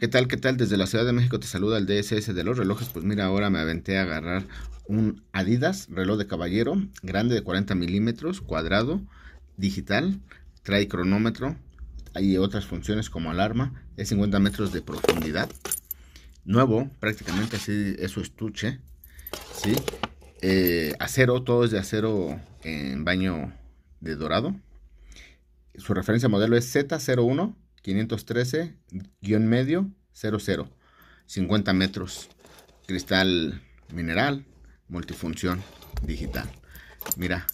¿Qué tal? ¿Qué tal? Desde la Ciudad de México te saluda el DSS de los relojes. Pues mira, ahora me aventé a agarrar un Adidas, reloj de caballero, grande de 40 milímetros, cuadrado, digital, trae cronómetro, hay otras funciones como alarma, es 50 metros de profundidad, nuevo, prácticamente así es su estuche, ¿sí? Eh, acero, todo es de acero en baño de dorado. Su referencia modelo es Z01 513-medio 00, 50 metros, cristal mineral, multifunción digital. Mira,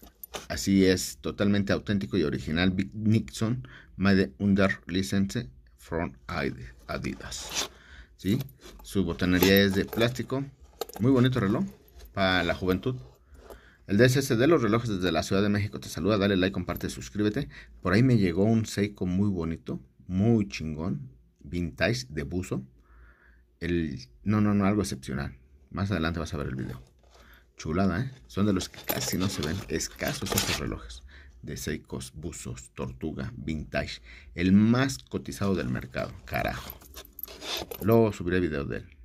así es totalmente auténtico y original Big Nixon made under license from Adidas. ¿Sí? Su botanería es de plástico. Muy bonito reloj para la juventud. El DSS de los relojes desde la Ciudad de México te saluda, dale like, comparte, suscríbete. Por ahí me llegó un Seiko muy bonito muy chingón, vintage de buzo. El, no, no, no, algo excepcional. Más adelante vas a ver el video. Chulada, ¿eh? Son de los que casi no se ven escasos estos relojes. De Seicos, buzos, tortuga, vintage. El más cotizado del mercado, carajo. Luego subiré video de él.